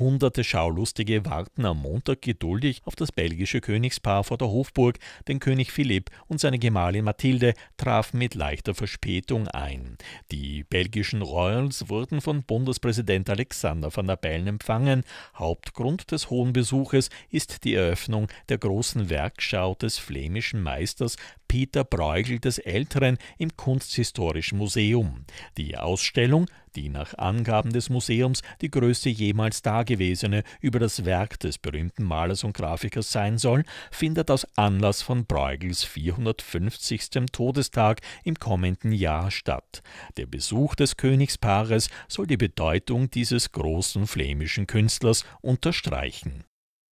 Hunderte Schaulustige warten am Montag geduldig auf das belgische Königspaar vor der Hofburg, denn König Philipp und seine Gemahlin Mathilde trafen mit leichter Verspätung ein. Die belgischen Royals wurden von Bundespräsident Alexander van der Bellen empfangen. Hauptgrund des hohen Besuches ist die Eröffnung der großen Werkschau des flämischen Meisters Peter Bruegel des Älteren im Kunsthistorischen Museum. Die Ausstellung die nach Angaben des Museums die größte jemals dagewesene über das Werk des berühmten Malers und Grafikers sein soll, findet aus Anlass von Bruegels 450. Todestag im kommenden Jahr statt. Der Besuch des Königspaares soll die Bedeutung dieses großen flämischen Künstlers unterstreichen.